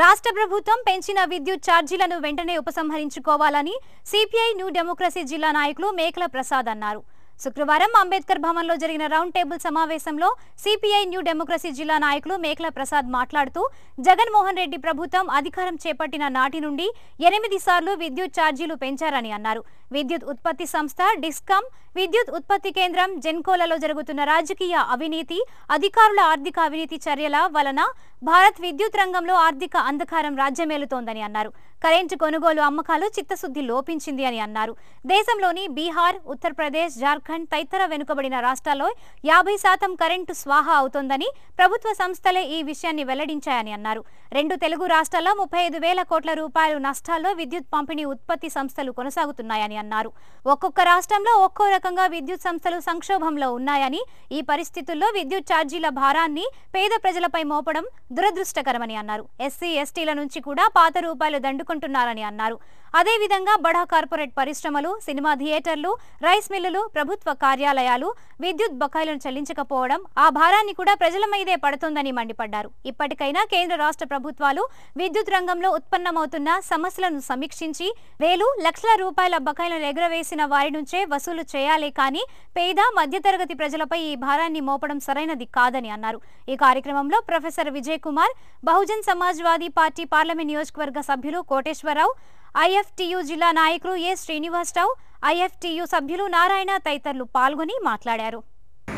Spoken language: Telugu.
రాష్ట్ర ప్రభుత్వం పెంచిన విద్యుత్ ఛార్జీలను వెంటనే ఉపసంహరించుకోవాలని సిపిఐ న్యూ డెమోక్రసీ జిల్లా నాయకులు మేకల ప్రసాద్ అన్నారు శుక్రవారం అంబేద్కర్ భవన్లో జరిగిన రౌండ్ టేబుల్ సమావేశంలో సిపిఐ న్యూ డెమోక్రసీ జిల్లా నాయకులు మేకల ప్రసాద్ మాట్లాడుతూ జగన్మోహన్ రెడ్డి ప్రభుత్వం అధికారం చేపట్టిన నాటి నుండి ఎనిమిది సార్లు విద్యుత్ ఛార్జీలు పెంచారని అన్నారు విద్యుత్ ఉత్పత్తి సంస్థ డిస్కమ్ విద్యుత్ ఉత్పత్తి కేంద్రం జెన్కోలలో జరుగుతున్న రాజకీయ అవినీతి అధికారుల ఆర్థిక అవినీతి చర్యల వలన భారత్ విద్యుత్ రంగంలో ఆర్థిక అంధకారం రాజ్యమేలుతోందని అన్నారు కరెంటు కొనుగోలు అమ్మకాలు చిత్తశుద్ధి లోపించింది అని అన్నారు దేశంలోని బీహార్ ఉత్తరప్రదేశ్ జార్ఖండ్ తదితర వెనుకబడిన రాష్ట్రాల్లో యాభై శాతం కరెంటు స్వాహా అవుతోందని ప్రభుత్వ సంస్థలే ఈ విషయాన్ని వెల్లడించాయని అన్నారు రెండు తెలుగు రాష్ట్రాల్లో ముప్పై ఐదు వేల కోట్ల రూపాయలు నష్టాల్లో విద్యుత్ పంపిణీ ఉత్పత్తి సంస్థలు కొనసాగుతున్నాయని అన్నారు ఒక్కొక్క రాష్ట్రంలో ఒక్కో రకంగా విద్యుత్ సంస్థలు సంక్షోభంలో ఉన్నాయని ఈ పరిస్థితుల్లో విద్యుత్ ఛార్జీల భారాన్ని పేద ప్రజలపై మోపడం దురదృష్టకరమని అన్నారు ఎస్సీ ఎస్టీల నుంచి కూడా పాత రూపాయలు దండుకుంటున్నారని అన్నారు అదేవిధంగా బడా కార్పొరేట్ పరిశ్రమలు సినిమా థియేటర్లు రైస్ మిల్లులు ప్రభుత్వ కార్యాలయాలు విద్యుత్ బకాయిలను చెల్లించకపోవడం ఆ భారాన్ని కూడా ప్రజల మీదే పడుతోందని మండిపడ్డారు ఇప్పటికైనా కేంద్ర రాష్ట్ర ప్రభుత్వాలు విద్యుత్ రంగంలో ఉత్పన్నమవుతున్న సమస్యలను సమీక్షించి వేలు లక్షల రూపాయల బకాయిలను ఎగురవేసిన వారి నుంచే వసూలు చేయాలి కానీ పేద మధ్యతరగతి ప్రజలపై ఈ భారాన్ని మోపడం సరైనది కాదని అన్నారు ఈ కార్యక్రమంలో professor Vijay Kumar Bahujan Samajwadi party parliament నియోజకవర్గ సభ్యులు కోటేశ్వరరావు ఐఎఫ్టియు జిల్లా నాయకులు ఏ శ్రీనివాసరావు ఐఎఫ్టియు సభ్యులు నారాయణ తదితరులు పాల్గొని మాట్లాడారు